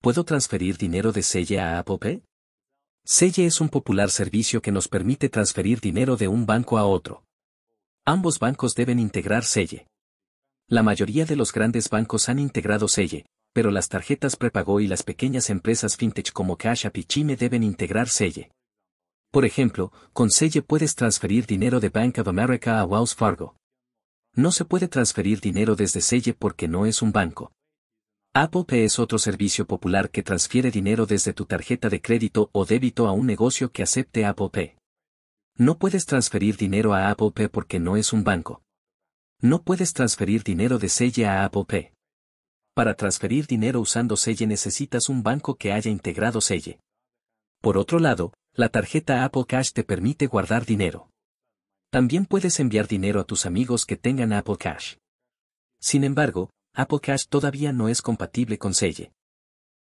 ¿Puedo transferir dinero de Selle a Apple Pay? Selle es un popular servicio que nos permite transferir dinero de un banco a otro. Ambos bancos deben integrar Selle. La mayoría de los grandes bancos han integrado Selle, pero las tarjetas prepago y las pequeñas empresas fintech como Cash App y Chime deben integrar Selle. Por ejemplo, con Selle puedes transferir dinero de Bank of America a Wells Fargo. No se puede transferir dinero desde Selle porque no es un banco, Apple Pay es otro servicio popular que transfiere dinero desde tu tarjeta de crédito o débito a un negocio que acepte Apple Pay. No puedes transferir dinero a Apple Pay porque no es un banco. No puedes transferir dinero de Selle a Apple Pay. Para transferir dinero usando Selle necesitas un banco que haya integrado Selle. Por otro lado, la tarjeta Apple Cash te permite guardar dinero. También puedes enviar dinero a tus amigos que tengan Apple Cash. Sin embargo, Apple Cash todavía no es compatible con Selle.